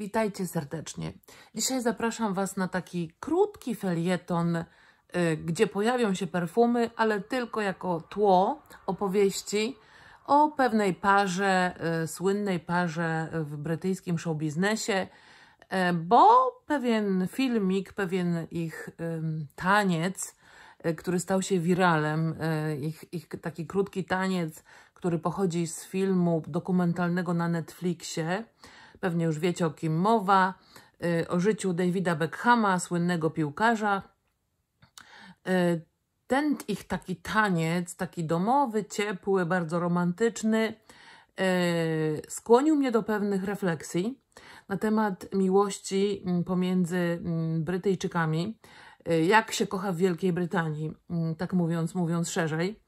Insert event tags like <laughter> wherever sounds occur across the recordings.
Witajcie serdecznie. Dzisiaj zapraszam Was na taki krótki felieton, y, gdzie pojawią się perfumy, ale tylko jako tło opowieści o pewnej parze, y, słynnej parze w brytyjskim showbiznesie, y, bo pewien filmik, pewien ich taniec, który stał się wiralem, ich, ich taki krótki taniec, który pochodzi z filmu dokumentalnego na Netflixie, Pewnie już wiecie o kim mowa. Y, o życiu Davida Beckhama, słynnego piłkarza. Y, ten ich taki taniec, taki domowy, ciepły, bardzo romantyczny, y, skłonił mnie do pewnych refleksji na temat miłości mm, pomiędzy mm, Brytyjczykami, jak się kocha w Wielkiej Brytanii, mm, tak mówiąc, mówiąc szerzej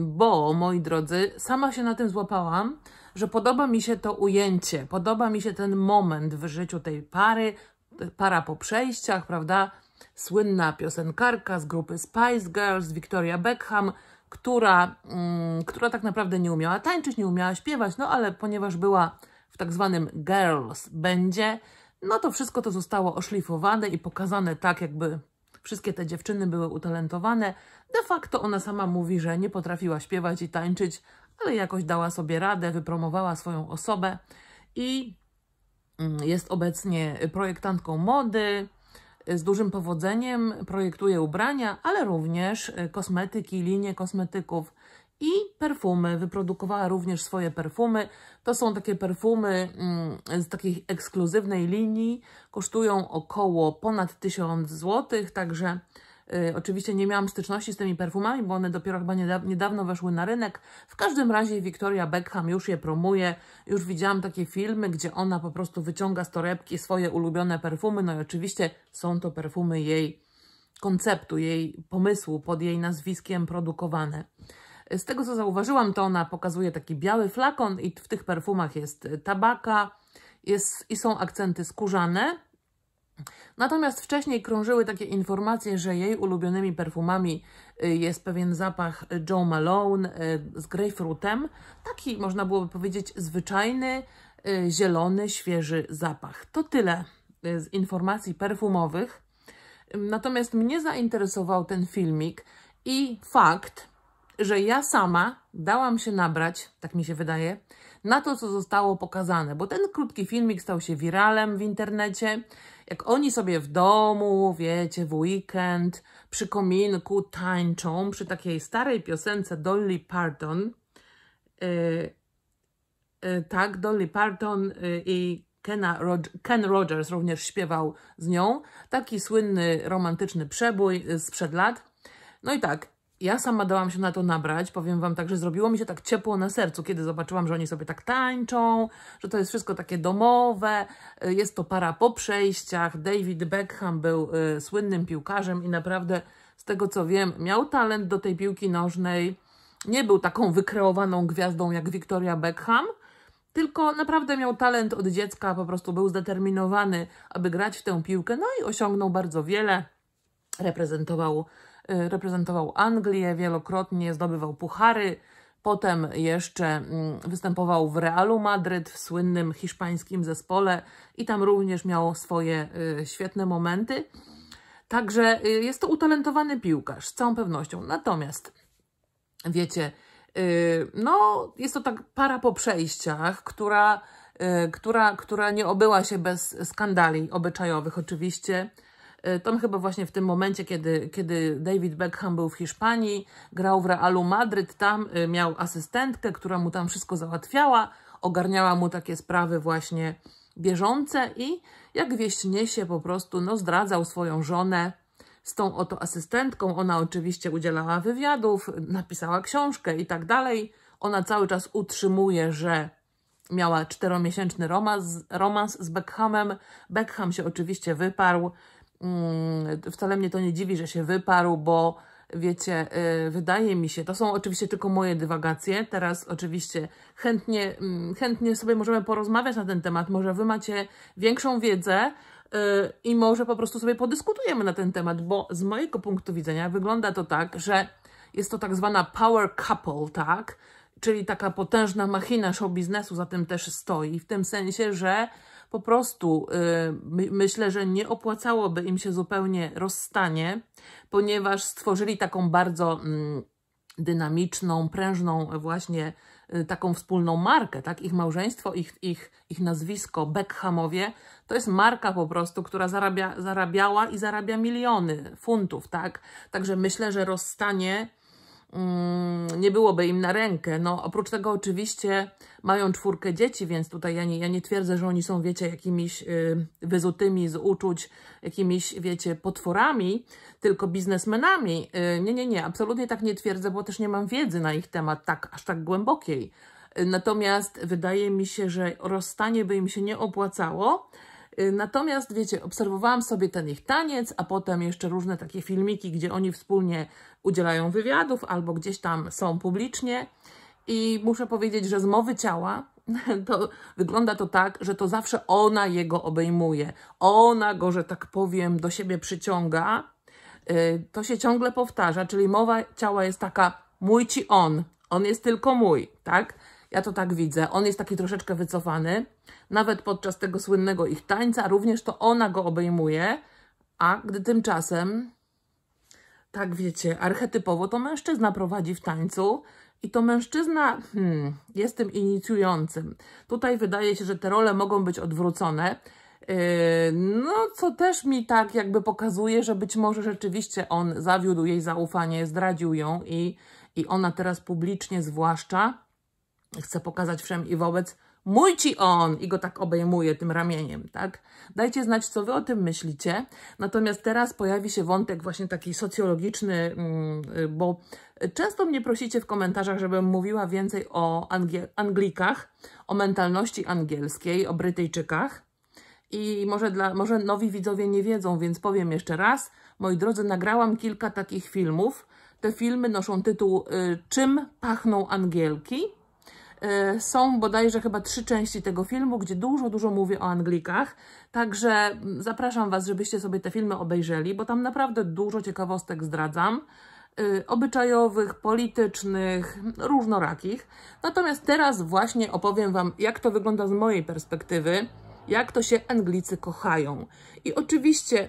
bo moi drodzy, sama się na tym złapałam, że podoba mi się to ujęcie, podoba mi się ten moment w życiu tej pary, para po przejściach, prawda? Słynna piosenkarka z grupy Spice Girls, Victoria Beckham, która, mm, która tak naprawdę nie umiała tańczyć, nie umiała śpiewać, no ale ponieważ była w tak zwanym girls będzie, no to wszystko to zostało oszlifowane i pokazane tak, jakby Wszystkie te dziewczyny były utalentowane. De facto ona sama mówi, że nie potrafiła śpiewać i tańczyć, ale jakoś dała sobie radę, wypromowała swoją osobę i mm, jest obecnie projektantką mody, z dużym powodzeniem projektuje ubrania, ale również e, kosmetyki, linie kosmetyków i perfumy. Wyprodukowała również swoje perfumy. To są takie perfumy mm, z takiej ekskluzywnej linii. Kosztują około ponad 1000 zł, także y, oczywiście nie miałam styczności z tymi perfumami, bo one dopiero chyba niedawno weszły na rynek. W każdym razie Victoria Beckham już je promuje. Już widziałam takie filmy, gdzie ona po prostu wyciąga z torebki swoje ulubione perfumy. No i oczywiście są to perfumy jej konceptu, jej pomysłu, pod jej nazwiskiem produkowane. Z tego, co zauważyłam, to ona pokazuje taki biały flakon i w tych perfumach jest tabaka jest, i są akcenty skórzane. Natomiast wcześniej krążyły takie informacje, że jej ulubionymi perfumami y, jest pewien zapach Joe Malone y, z grejpfrutem. Taki, można byłoby powiedzieć, zwyczajny, y, zielony, świeży zapach. To tyle z informacji perfumowych. Natomiast mnie zainteresował ten filmik i fakt, że ja sama dałam się nabrać, tak mi się wydaje, na to, co zostało pokazane, bo ten krótki filmik stał się wiralem w internecie. Jak oni sobie w domu, wiecie, w weekend, przy kominku tańczą, przy takiej starej piosence Dolly Parton, yy, yy, tak, Dolly Parton yy, i Kena Rog Ken Rogers również śpiewał z nią, taki słynny, romantyczny przebój y, sprzed lat. No i tak, ja sama dałam się na to nabrać, powiem Wam tak, że zrobiło mi się tak ciepło na sercu, kiedy zobaczyłam, że oni sobie tak tańczą, że to jest wszystko takie domowe, y, jest to para po przejściach, David Beckham był y, słynnym piłkarzem i naprawdę z tego co wiem, miał talent do tej piłki nożnej, nie był taką wykreowaną gwiazdą jak Victoria Beckham, tylko naprawdę miał talent od dziecka, po prostu był zdeterminowany, aby grać w tę piłkę, no i osiągnął bardzo wiele, reprezentował Y, reprezentował Anglię wielokrotnie, zdobywał puchary, Potem jeszcze mm, występował w Realu Madryt, w słynnym hiszpańskim zespole i tam również miał swoje y, świetne momenty. Także y, jest to utalentowany piłkarz, z całą pewnością. Natomiast, wiecie, no jest to tak para po przejściach, która, która, która nie obyła się bez skandali obyczajowych oczywiście, Y, Tom chyba właśnie w tym momencie, kiedy, kiedy David Beckham był w Hiszpanii, grał w Realu Madryt, tam y, miał asystentkę, która mu tam wszystko załatwiała, ogarniała mu takie sprawy właśnie bieżące i jak wieść niesie po prostu, no zdradzał swoją żonę z tą oto asystentką. Ona oczywiście udzielała wywiadów, napisała książkę i tak dalej. Ona cały czas utrzymuje, że miała czteromiesięczny romans, romans z Beckhamem. Beckham się oczywiście wyparł Mm, wcale mnie to nie dziwi, że się wyparł, bo wiecie, y, wydaje mi się, to są oczywiście tylko moje dywagacje, teraz oczywiście chętnie, mm, chętnie sobie możemy porozmawiać na ten temat, może Wy macie większą wiedzę y, i może po prostu sobie podyskutujemy na ten temat, bo z mojego punktu widzenia wygląda to tak, że jest to tak zwana power couple, tak? czyli taka potężna machina show biznesu za tym też stoi, w tym sensie, że po prostu y, myślę, że nie opłacałoby im się zupełnie rozstanie, ponieważ stworzyli taką bardzo mm, dynamiczną, prężną właśnie y, taką wspólną markę, tak? Ich małżeństwo, ich, ich, ich nazwisko Beckhamowie, to jest marka po prostu, która zarabia, zarabiała i zarabia miliony funtów, tak? Także myślę, że rozstanie Mm, nie byłoby im na rękę. No, oprócz tego oczywiście mają czwórkę dzieci, więc tutaj ja nie, ja nie twierdzę, że oni są, wiecie, jakimiś y, wyzutymi z uczuć, jakimiś, wiecie, potworami, tylko biznesmenami. Y, nie, nie, nie, absolutnie tak nie twierdzę, bo też nie mam wiedzy na ich temat tak, aż tak głębokiej. Y, natomiast wydaje mi się, że rozstanie by im się nie opłacało, Y, natomiast, wiecie, obserwowałam sobie ten ich taniec, a potem jeszcze różne takie filmiki, gdzie oni wspólnie udzielają wywiadów albo gdzieś tam są publicznie. I muszę powiedzieć, że z mowy ciała <laughs> to wygląda to tak, że to zawsze ona jego obejmuje. Ona go, że tak powiem, do siebie przyciąga. Y, to się ciągle powtarza, czyli mowa ciała jest taka mój ci on, on jest tylko mój, tak? Ja to tak widzę. On jest taki troszeczkę wycofany. Nawet podczas tego słynnego ich tańca również to ona go obejmuje. A gdy tymczasem, tak wiecie, archetypowo to mężczyzna prowadzi w tańcu i to mężczyzna hmm, jest tym inicjującym. Tutaj wydaje się, że te role mogą być odwrócone. Yy, no, co też mi tak jakby pokazuje, że być może rzeczywiście on zawiódł jej zaufanie, zdradził ją i, i ona teraz publicznie zwłaszcza Chcę pokazać wszem i wobec mój ci on i go tak obejmuje tym ramieniem, tak? Dajcie znać, co wy o tym myślicie. Natomiast teraz pojawi się wątek właśnie taki socjologiczny, mm, y, bo często mnie prosicie w komentarzach, żebym mówiła więcej o Angiel Anglikach, o mentalności angielskiej, o Brytyjczykach. I może, dla, może nowi widzowie nie wiedzą, więc powiem jeszcze raz. Moi drodzy, nagrałam kilka takich filmów. Te filmy noszą tytuł y, Czym pachną Angielki? Y, są bodajże chyba trzy części tego filmu, gdzie dużo, dużo mówię o Anglikach. Także zapraszam Was, żebyście sobie te filmy obejrzeli, bo tam naprawdę dużo ciekawostek zdradzam y, obyczajowych, politycznych, różnorakich. Natomiast teraz właśnie opowiem Wam, jak to wygląda z mojej perspektywy, jak to się Anglicy kochają. I oczywiście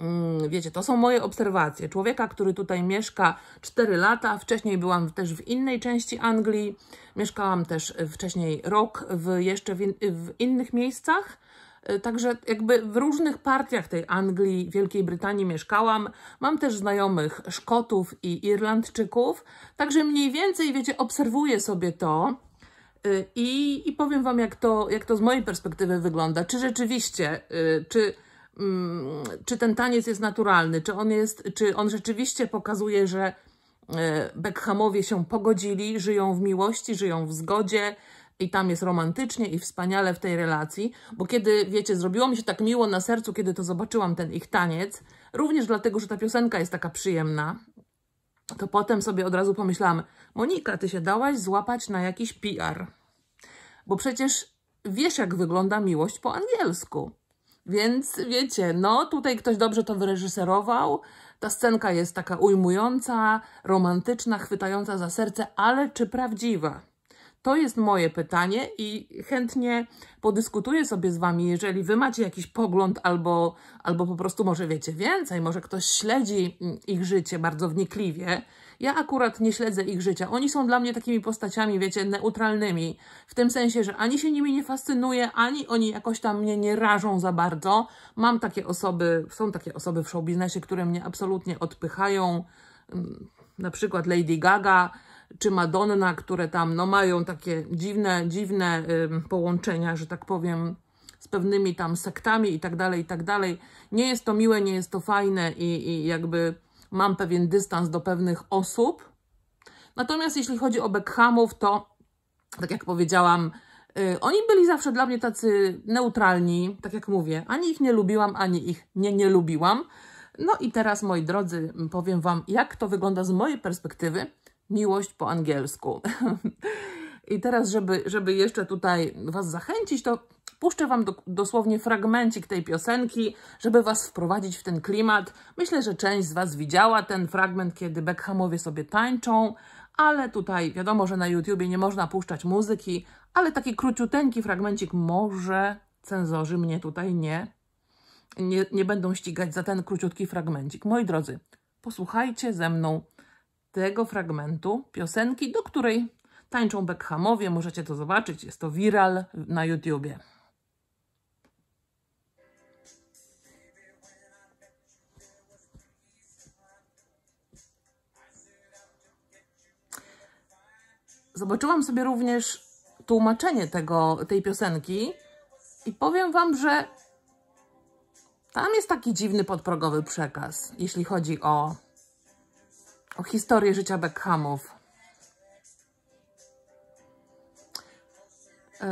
Mm, wiecie, to są moje obserwacje. Człowieka, który tutaj mieszka 4 lata, wcześniej byłam też w innej części Anglii, mieszkałam też wcześniej rok w jeszcze w, in, w innych miejscach, y, Także jakby w różnych partiach tej Anglii, Wielkiej Brytanii mieszkałam. Mam też znajomych Szkotów i Irlandczyków. Także mniej więcej, wiecie, obserwuję sobie to y, i, i powiem Wam, jak to, jak to z mojej perspektywy wygląda. Czy rzeczywiście, y, czy Mm, czy ten taniec jest naturalny, czy on, jest, czy on rzeczywiście pokazuje, że e, Beckhamowie się pogodzili, żyją w miłości, żyją w zgodzie i tam jest romantycznie i wspaniale w tej relacji, bo kiedy, wiecie, zrobiło mi się tak miło na sercu, kiedy to zobaczyłam ten ich taniec, również dlatego, że ta piosenka jest taka przyjemna, to potem sobie od razu pomyślałam, Monika, ty się dałaś złapać na jakiś PR, bo przecież wiesz, jak wygląda miłość po angielsku. Więc wiecie, no tutaj ktoś dobrze to wyreżyserował. Ta scenka jest taka ujmująca, romantyczna, chwytająca za serce, ale czy prawdziwa? To jest moje pytanie i chętnie podyskutuję sobie z Wami, jeżeli Wy macie jakiś pogląd albo, albo po prostu może wiecie więcej, może ktoś śledzi ich życie bardzo wnikliwie, ja akurat nie śledzę ich życia. Oni są dla mnie takimi postaciami, wiecie, neutralnymi. W tym sensie, że ani się nimi nie fascynuję, ani oni jakoś tam mnie nie rażą za bardzo. Mam takie osoby, są takie osoby w showbiznesie, które mnie absolutnie odpychają. Mm, na przykład Lady Gaga, czy Madonna, które tam no, mają takie dziwne, dziwne połączenia, że tak powiem, z pewnymi tam sektami i tak dalej, i tak dalej. Nie jest to miłe, nie jest to fajne i, i jakby mam pewien dystans do pewnych osób. Natomiast jeśli chodzi o Beckhamów, to tak jak powiedziałam, y, oni byli zawsze dla mnie tacy neutralni, tak jak mówię. Ani ich nie lubiłam, ani ich nie nie lubiłam. No i teraz, moi drodzy, powiem Wam, jak to wygląda z mojej perspektywy miłość po angielsku. <laughs> I teraz, żeby, żeby jeszcze tutaj Was zachęcić, to puszczę Wam do, dosłownie fragmencik tej piosenki, żeby Was wprowadzić w ten klimat. Myślę, że część z Was widziała ten fragment, kiedy Beckhamowie sobie tańczą, ale tutaj wiadomo, że na YouTubie nie można puszczać muzyki, ale taki króciuteńki fragmencik może cenzorzy mnie tutaj nie, nie, nie będą ścigać za ten króciutki fragmencik. Moi drodzy, posłuchajcie ze mną tego fragmentu piosenki, do której Tańczą Beckhamowie, możecie to zobaczyć, jest to viral na YouTubie. Zobaczyłam sobie również tłumaczenie tego, tej piosenki i powiem Wam, że tam jest taki dziwny podprogowy przekaz, jeśli chodzi o, o historię życia Beckhamów. E,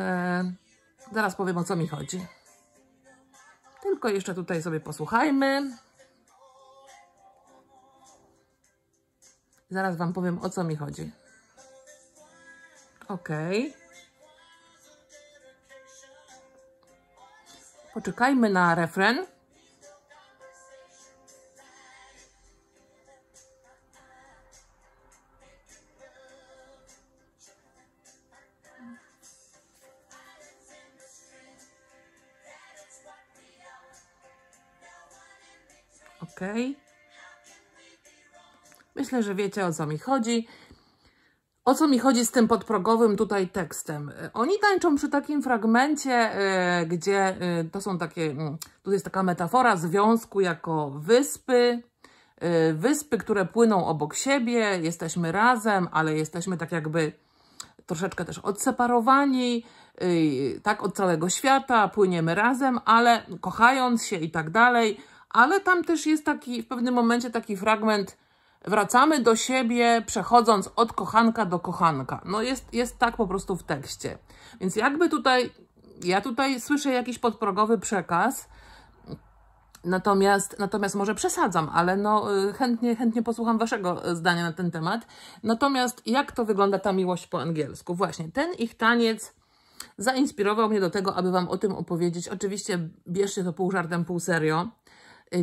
zaraz powiem, o co mi chodzi. Tylko jeszcze tutaj sobie posłuchajmy. Zaraz Wam powiem, o co mi chodzi. Ok. Poczekajmy na refren. Myślę, że wiecie o co mi chodzi. O co mi chodzi z tym podprogowym tutaj tekstem? E, oni tańczą przy takim fragmencie, e, gdzie e, to są takie, mm, tu jest taka metafora związku jako wyspy, wyspy, które płyną obok siebie, jesteśmy razem, ale jesteśmy tak jakby troszeczkę też odseparowani, tak od całego świata, płyniemy razem, ale kochając się i tak dalej, ale tam też jest taki, w pewnym momencie taki fragment Wracamy do siebie, przechodząc od kochanka do kochanka. No jest, jest tak po prostu w tekście. Więc jakby tutaj, ja tutaj słyszę jakiś podprogowy przekaz, Natomiast, natomiast może przesadzam, ale no, y, chętnie, chętnie posłucham Waszego zdania na ten temat. Natomiast jak to wygląda ta miłość po angielsku? Właśnie ten ich taniec zainspirował mnie do tego, aby Wam o tym opowiedzieć. Oczywiście bierzcie to pół żartem, pół serio.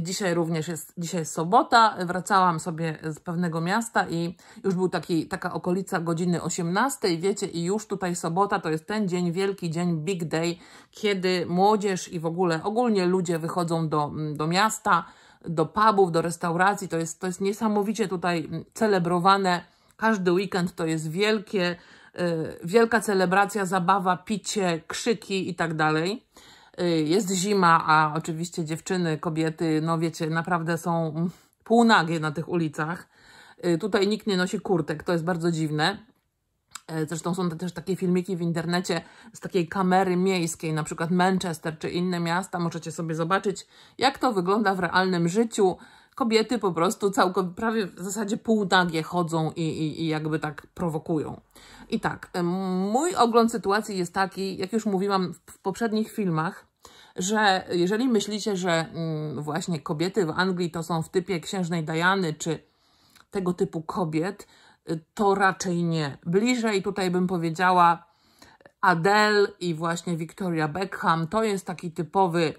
Dzisiaj również jest, dzisiaj jest sobota, wracałam sobie z pewnego miasta i już był taki, taka okolica godziny 18, wiecie, i już tutaj sobota to jest ten dzień, wielki dzień, big day, kiedy młodzież i w ogóle ogólnie ludzie wychodzą do, mm, do miasta, do pubów, do restauracji, to jest, to jest niesamowicie tutaj mm, celebrowane, każdy weekend to jest wielkie, yy, wielka celebracja, zabawa, picie, krzyki i tak dalej. Y, jest zima, a oczywiście dziewczyny, kobiety, no wiecie, naprawdę są półnagie na tych ulicach. Y, tutaj nikt nie nosi kurtek, to jest bardzo dziwne. Y, zresztą są też takie filmiki w internecie z takiej kamery miejskiej, na przykład Manchester czy inne miasta. Możecie sobie zobaczyć, jak to wygląda w realnym życiu kobiety po prostu całkowicie, prawie w zasadzie półnagie chodzą i, i, i jakby tak prowokują. I tak, mój ogląd sytuacji jest taki, jak już mówiłam w poprzednich filmach, że jeżeli myślicie, że mm, właśnie kobiety w Anglii to są w typie księżnej Diany czy tego typu kobiet, y, to raczej nie. Bliżej tutaj bym powiedziała Adele i właśnie Victoria Beckham. To jest taki typowy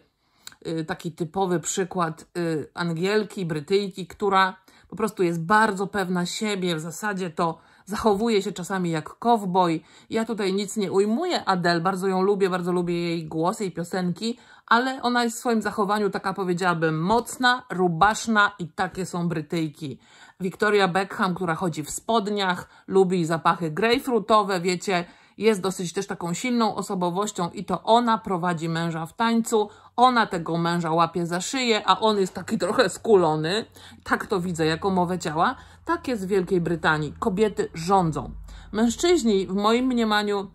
Y, taki typowy przykład y, Angielki, Brytyjki, która po prostu jest bardzo pewna siebie, w zasadzie to zachowuje się czasami jak cowboy. Ja tutaj nic nie ujmuję Adele, bardzo ją lubię, bardzo lubię jej głos, jej piosenki, ale ona jest w swoim zachowaniu taka powiedziałabym mocna, rubaszna i takie są Brytyjki. Victoria Beckham, która chodzi w spodniach, lubi zapachy grejpfrutowe, wiecie, jest dosyć też taką silną osobowością i to ona prowadzi męża w tańcu, ona tego męża łapie za szyję, a on jest taki trochę skulony. Tak to widzę jako mowę ciała. Tak jest w Wielkiej Brytanii. Kobiety rządzą. Mężczyźni, w moim mniemaniu,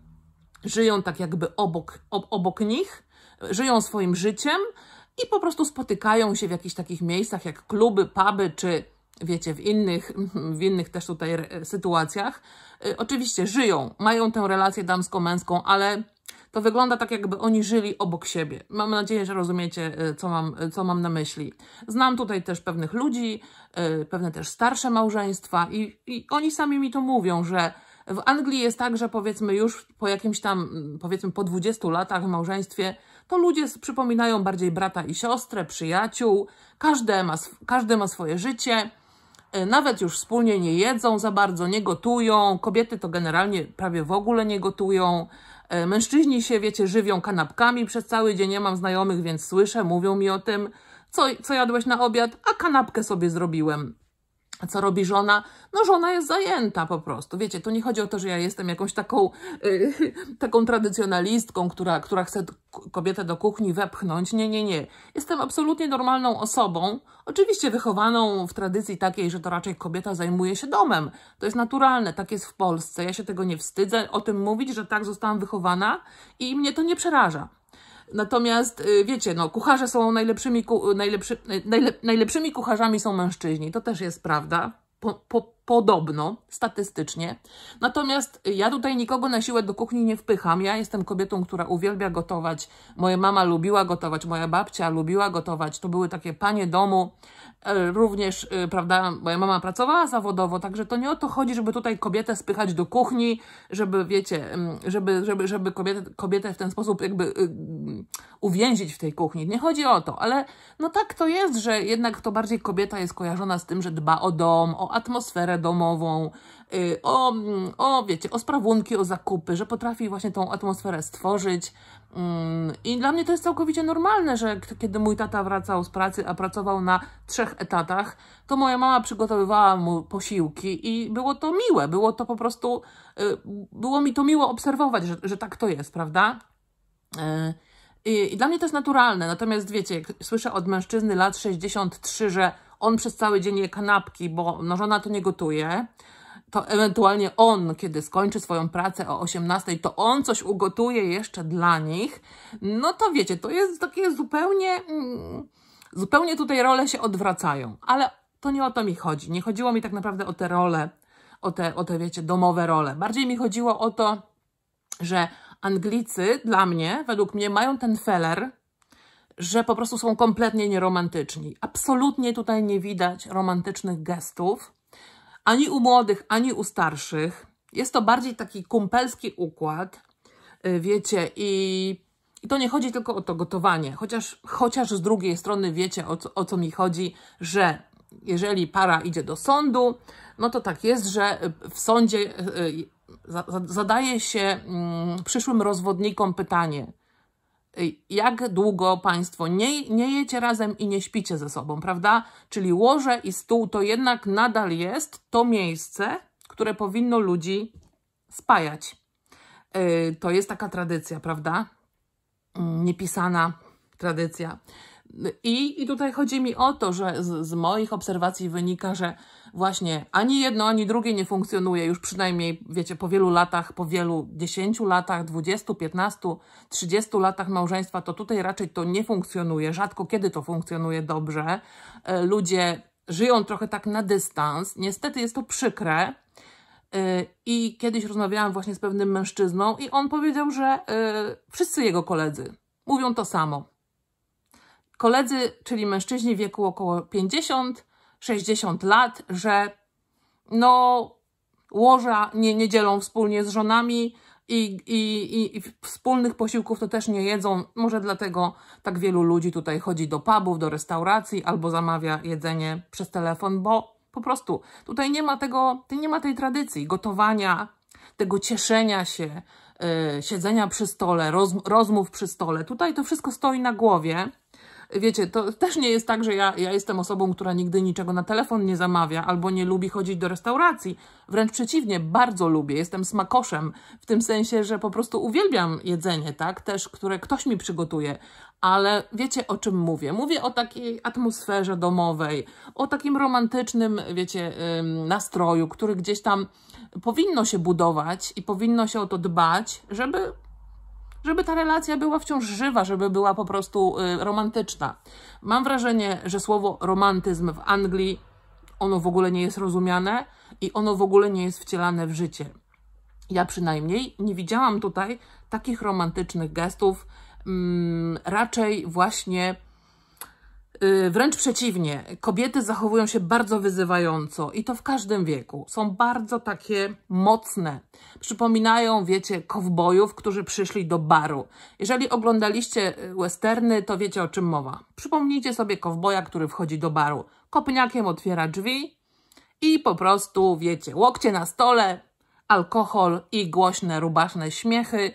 żyją tak jakby obok, ob, obok nich, żyją swoim życiem i po prostu spotykają się w jakichś takich miejscach jak kluby, puby czy wiecie, w innych, w innych też tutaj sytuacjach. Y, oczywiście żyją, mają tę relację damsko-męską, ale to wygląda tak, jakby oni żyli obok siebie. Mam nadzieję, że rozumiecie, y, co mam, y, co mam na myśli. Znam tutaj też pewnych ludzi, y, pewne też starsze małżeństwa i, i oni sami mi to mówią, że w Anglii jest tak, że powiedzmy już po jakimś tam, mm, powiedzmy po 20 latach w małżeństwie, to ludzie przypominają bardziej brata i siostrę, przyjaciół, każdy ma, każdy ma swoje życie, nawet już wspólnie nie jedzą za bardzo, nie gotują, kobiety to generalnie prawie w ogóle nie gotują, E, mężczyźni się, wiecie, żywią kanapkami przez cały dzień. Ja mam znajomych, więc słyszę, mówią mi o tym, co, co jadłeś na obiad, a kanapkę sobie zrobiłem. A co robi żona? No żona jest zajęta po prostu. Wiecie, tu nie chodzi o to, że ja jestem jakąś taką, yy, <laughs> taką tradycjonalistką, która, która chce kobietę do kuchni wepchnąć. Nie, nie, nie. Jestem absolutnie normalną osobą, oczywiście wychowaną w tradycji takiej, że to raczej kobieta zajmuje się domem. To jest naturalne, tak jest w Polsce. Ja się tego nie wstydzę o tym mówić, że tak zostałam wychowana i mnie to nie przeraża. Natomiast y, wiecie, no, kucharze są najlepszymi, ku, najlepszy, najlep, najlepszymi kucharzami są mężczyźni. To też jest prawda. Po, po, podobno, statystycznie. Natomiast ja tutaj nikogo na siłę do kuchni nie wpycham. Ja jestem kobietą, która uwielbia gotować. Moja mama lubiła gotować, moja babcia lubiła gotować. To były takie panie domu. E, również, e, prawda, moja mama pracowała zawodowo, także to nie o to chodzi, żeby tutaj kobietę spychać do kuchni, żeby, wiecie, mm, żeby, żeby, żeby kobietę, kobietę w ten sposób jakby y, y, uwięzić w tej kuchni. Nie chodzi o to, ale no tak to jest, że jednak to bardziej kobieta jest kojarzona z tym, że dba o dom, o atmosferę domową, y, o, mm, o, wiecie, o sprawunki, o zakupy, że potrafi właśnie tą atmosferę stworzyć. Mm, I dla mnie to jest całkowicie normalne, że kiedy mój tata wracał z pracy, a pracował na trzech etatach, to moja mama przygotowywała mu posiłki i było to miłe, było to po prostu, y, było mi to miło obserwować, że, że tak to jest, prawda? Y, I, I, dla mnie to jest naturalne, natomiast wiecie, jak słyszę od mężczyzny lat 63, że on przez cały dzień je kanapki, bo no, żona to nie gotuje, to ewentualnie on, kiedy skończy swoją pracę o 18, to on coś ugotuje jeszcze dla nich, no to wiecie, to jest takie zupełnie, mm, zupełnie tutaj role się odwracają, ale to nie o to mi chodzi. Nie chodziło mi tak naprawdę o te role, o te, o te wiecie, domowe role. Bardziej mi chodziło o to, że Anglicy dla mnie, według mnie, mają ten feller że po prostu są kompletnie nieromantyczni. Absolutnie tutaj nie widać romantycznych gestów, ani u młodych, ani u starszych. Jest to bardziej taki kumpelski układ, y, wiecie, i, i to nie chodzi tylko o to gotowanie, chociaż, chociaż z drugiej strony wiecie, o co, o co mi chodzi, że jeżeli para idzie do sądu, no to tak jest, że y, w sądzie y, zadaje się mm, przyszłym rozwodnikom pytanie, jak długo Państwo nie, nie jecie razem i nie śpicie ze sobą, prawda? Czyli łoże i stół to jednak nadal jest to miejsce, które powinno ludzi spajać. Y, to jest taka tradycja, prawda? Mm, niepisana tradycja. Y, I, I tutaj chodzi mi o to, że z, z moich obserwacji wynika, że właśnie ani jedno, ani drugie nie funkcjonuje już przynajmniej, wiecie, po wielu latach, po wielu 10 latach, 20, 15, 30 latach małżeństwa, to tutaj raczej to nie funkcjonuje. Rzadko kiedy to funkcjonuje dobrze. E, ludzie żyją trochę tak na dystans. Niestety jest to przykre. E, I kiedyś rozmawiałam właśnie z pewnym mężczyzną i on powiedział, że e, wszyscy jego koledzy mówią to samo. Koledzy, czyli mężczyźni wieku około 50, 60 lat, że no łoża nie, nie dzielą wspólnie z żonami i, i, i, i wspólnych posiłków to też nie jedzą. Może dlatego tak wielu ludzi tutaj chodzi do pubów, do restauracji albo zamawia jedzenie przez telefon, bo po prostu tutaj nie ma tego, nie ma tej tradycji gotowania, tego cieszenia się, yy, siedzenia przy stole, roz, rozmów przy stole. Tutaj to wszystko stoi na głowie wiecie, to też nie jest tak, że ja, ja jestem osobą, która nigdy niczego na telefon nie zamawia albo nie lubi chodzić do restauracji. Wręcz przeciwnie, bardzo lubię, jestem smakoszem, w tym sensie, że po prostu uwielbiam jedzenie, tak, też, które ktoś mi przygotuje, ale wiecie o czym mówię. Mówię o takiej atmosferze domowej, o takim romantycznym, wiecie, nastroju, który gdzieś tam powinno się budować i powinno się o to dbać, żeby żeby ta relacja była wciąż żywa, żeby była po prostu y, romantyczna. Mam wrażenie, że słowo romantyzm w Anglii, ono w ogóle nie jest rozumiane i ono w ogóle nie jest wcielane w życie. Ja przynajmniej nie widziałam tutaj takich romantycznych gestów, mm, raczej właśnie Y, wręcz przeciwnie, kobiety zachowują się bardzo wyzywająco i to w każdym wieku. Są bardzo takie mocne. Przypominają, wiecie, kowbojów, którzy przyszli do baru. Jeżeli oglądaliście y, westerny, to wiecie o czym mowa. Przypomnijcie sobie kowboja, który wchodzi do baru. Kopniakiem otwiera drzwi i po prostu, wiecie, łokcie na stole, alkohol i głośne, rubaszne śmiechy.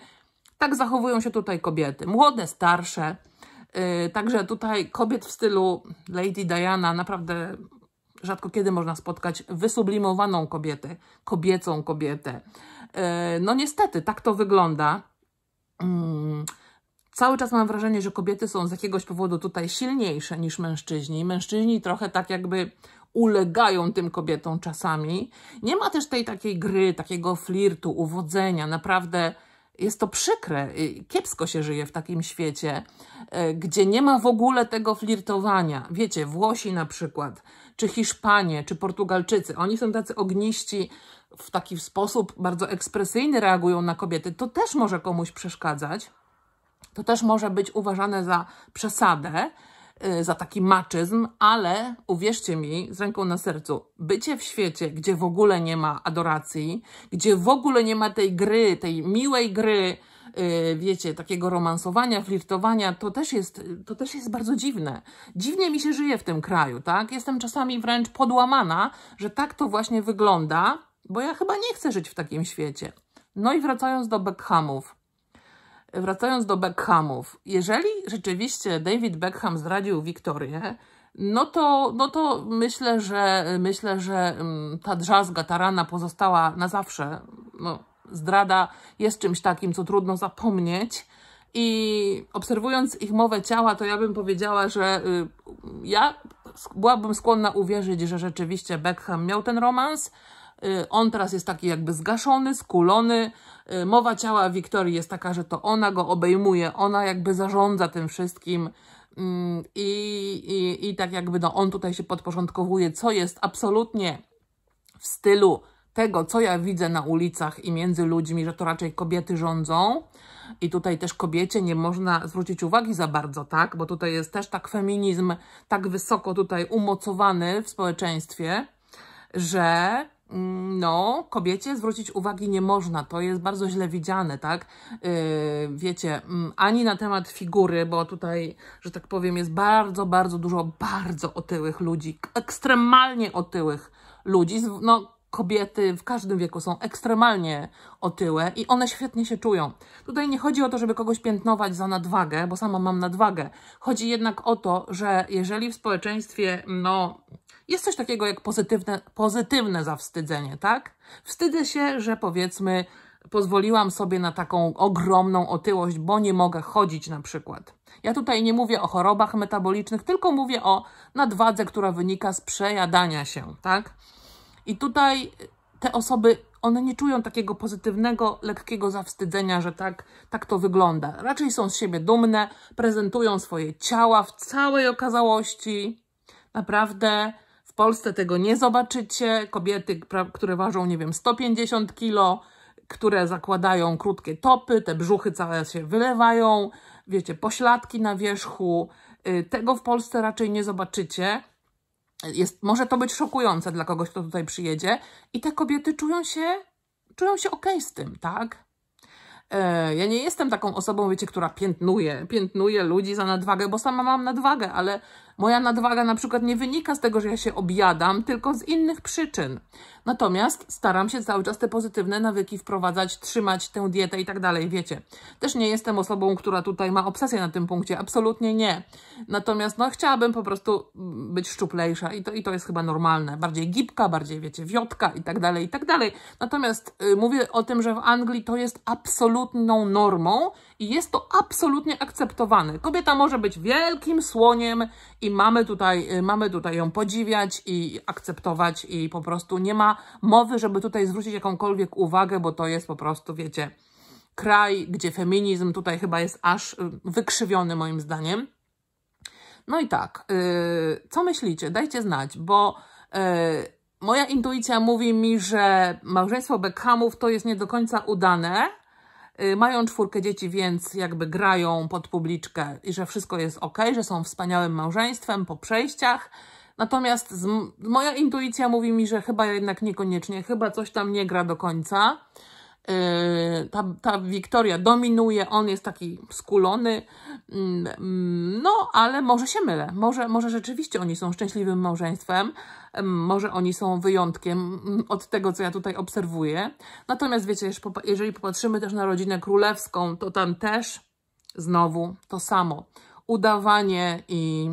Tak zachowują się tutaj kobiety. Młode, starsze. Y, także tutaj kobiet w stylu Lady Diana naprawdę rzadko kiedy można spotkać wysublimowaną kobietę, kobiecą kobietę. Y, no niestety, tak to wygląda. Mm, cały czas mam wrażenie, że kobiety są z jakiegoś powodu tutaj silniejsze niż mężczyźni. Mężczyźni trochę tak jakby ulegają tym kobietom czasami. Nie ma też tej takiej gry, takiego flirtu, uwodzenia. Naprawdę jest to przykre, y, kiepsko się żyje w takim świecie, y, gdzie nie ma w ogóle tego flirtowania. Wiecie, Włosi na przykład, czy Hiszpanie, czy Portugalczycy, oni są tacy ogniści, w taki sposób bardzo ekspresyjny reagują na kobiety. To też może komuś przeszkadzać, to też może być uważane za przesadę, Y, za taki maczyzm, ale uwierzcie mi, z ręką na sercu, bycie w świecie, gdzie w ogóle nie ma adoracji, gdzie w ogóle nie ma tej gry, tej miłej gry, y, wiecie, takiego romansowania, flirtowania, to też, jest, to też jest bardzo dziwne. Dziwnie mi się żyje w tym kraju, tak? Jestem czasami wręcz podłamana, że tak to właśnie wygląda, bo ja chyba nie chcę żyć w takim świecie. No i wracając do Beckhamów wracając do Beckhamów, jeżeli rzeczywiście David Beckham zdradził Wiktorię, no to, no to myślę, że myślę, że mm, ta drzazga, ta rana pozostała na zawsze. No, zdrada jest czymś takim, co trudno zapomnieć. I obserwując ich mowę ciała, to ja bym powiedziała, że y, ja byłabym skłonna uwierzyć, że rzeczywiście Beckham miał ten romans, Y, on teraz jest taki jakby zgaszony, skulony. Y, mowa ciała Wiktorii jest taka, że to ona go obejmuje, ona jakby zarządza tym wszystkim. Mm, I, i, i tak jakby no, on tutaj się podporządkowuje, co jest absolutnie w stylu tego, co ja widzę na ulicach i między ludźmi, że to raczej kobiety rządzą. I tutaj też kobiecie nie można zwrócić uwagi za bardzo, tak? Bo tutaj jest też tak feminizm tak wysoko tutaj umocowany w społeczeństwie, że Mm, no, kobiecie zwrócić uwagi nie można, to jest bardzo źle widziane, tak? Yy, wiecie, mm, ani na temat figury, bo tutaj, że tak powiem, jest bardzo, bardzo dużo bardzo otyłych ludzi, ekstremalnie otyłych ludzi. No, kobiety w każdym wieku są ekstremalnie otyłe i one świetnie się czują. Tutaj nie chodzi o to, żeby kogoś piętnować za nadwagę, bo sama mam nadwagę. Chodzi jednak o to, że jeżeli w społeczeństwie, no, jest coś takiego jak pozytywne, pozytywne zawstydzenie, tak? Wstydzę się, że powiedzmy pozwoliłam sobie na taką ogromną otyłość, bo nie mogę chodzić na przykład. Ja tutaj nie mówię o chorobach metabolicznych, tylko mówię o nadwadze, która wynika z przejadania się, tak? I tutaj te osoby, one nie czują takiego pozytywnego, lekkiego zawstydzenia, że tak, tak to wygląda. Raczej są z siebie dumne, prezentują swoje ciała w całej okazałości. Naprawdę w Polsce tego nie zobaczycie. Kobiety, które ważą, nie wiem, 150 kilo, które zakładają krótkie topy, te brzuchy całe się wylewają, wiecie, pośladki na wierzchu. Y, tego w Polsce raczej nie zobaczycie. Jest, może to być szokujące dla kogoś, kto tutaj przyjedzie. I te kobiety czują się, czują się okej okay z tym, tak? E, ja nie jestem taką osobą, wiecie, która piętnuje, piętnuje ludzi za nadwagę, bo sama mam nadwagę, ale Moja nadwaga na przykład nie wynika z tego, że ja się objadam, tylko z innych przyczyn. Natomiast staram się cały czas te pozytywne nawyki wprowadzać, trzymać tę dietę i tak dalej, wiecie. Też nie jestem osobą, która tutaj ma obsesję na tym punkcie, absolutnie nie. Natomiast no, chciałabym po prostu być szczuplejsza i to, i to jest chyba normalne. Bardziej gibka, bardziej, wiecie, wiotka i tak dalej, i tak dalej. Natomiast y, mówię o tym, że w Anglii to jest absolutną normą i jest to absolutnie akceptowane. Kobieta może być wielkim słoniem i mamy tutaj, y, mamy tutaj ją podziwiać i akceptować i po prostu nie ma mowy, żeby tutaj zwrócić jakąkolwiek uwagę, bo to jest po prostu, wiecie, kraj, gdzie feminizm tutaj chyba jest aż y, wykrzywiony moim zdaniem. No i tak, yy, co myślicie? Dajcie znać, bo yy, moja intuicja mówi mi, że małżeństwo Beckhamów to jest nie do końca udane. Y, mają czwórkę dzieci, więc jakby grają pod publiczkę i że wszystko jest ok, że są wspaniałym małżeństwem po przejściach. Natomiast z, moja intuicja mówi mi, że chyba jednak niekoniecznie, chyba coś tam nie gra do końca. Yy, ta, ta Wiktoria dominuje, on jest taki skulony, yy, no ale może się mylę, może, może rzeczywiście oni są szczęśliwym małżeństwem, yy, może oni są wyjątkiem mm, od tego, co ja tutaj obserwuję. Natomiast wiecie, jeżeli popatrzymy też na rodzinę królewską, to tam też znowu to samo, udawanie i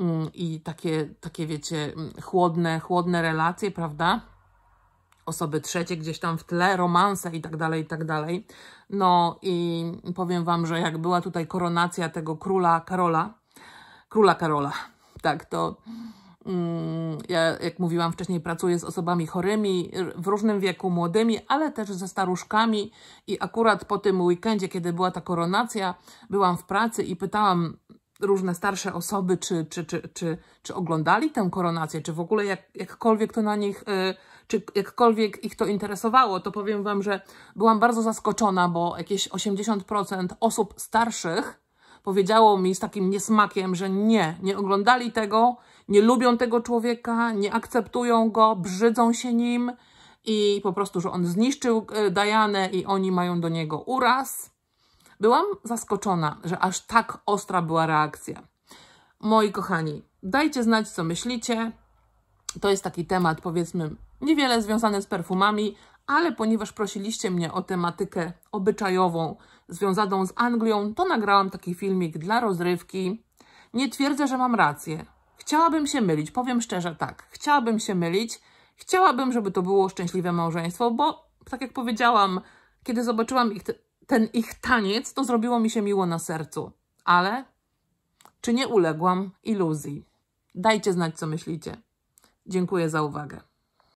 Mm, i takie, takie wiecie, mm, chłodne, chłodne relacje, prawda? Osoby trzecie gdzieś tam w tle, romanse i tak dalej, i tak dalej. No i powiem Wam, że jak była tutaj koronacja tego króla Karola, króla Karola, <laughs> tak, to mm, ja, jak mówiłam wcześniej, pracuję z osobami chorymi, w różnym wieku młodymi, ale też ze staruszkami i akurat po tym weekendzie, kiedy była ta koronacja, byłam w pracy i pytałam różne starsze osoby, czy, czy, czy, czy, czy oglądali tę koronację, czy w ogóle jak, jakkolwiek to na nich, e, czy jakkolwiek ich to interesowało, to powiem Wam, że byłam bardzo zaskoczona, bo jakieś 80% osób starszych powiedziało mi z takim niesmakiem, że nie, nie oglądali tego, nie lubią tego człowieka, nie akceptują go, brzydzą się nim i po prostu, że on zniszczył e, Dianę i oni mają do niego uraz. Byłam zaskoczona, że aż tak ostra była reakcja. Moi kochani, dajcie znać, co myślicie. To jest taki temat, powiedzmy, niewiele związany z perfumami, ale ponieważ prosiliście mnie o tematykę obyczajową związaną z Anglią, to nagrałam taki filmik dla rozrywki. Nie twierdzę, że mam rację. Chciałabym się mylić, powiem szczerze tak. Chciałabym się mylić. Chciałabym, żeby to było szczęśliwe małżeństwo, bo tak jak powiedziałam, kiedy zobaczyłam ich ten ich taniec, to zrobiło mi się miło na sercu. Ale czy nie uległam iluzji? Dajcie znać, co myślicie. Dziękuję za uwagę.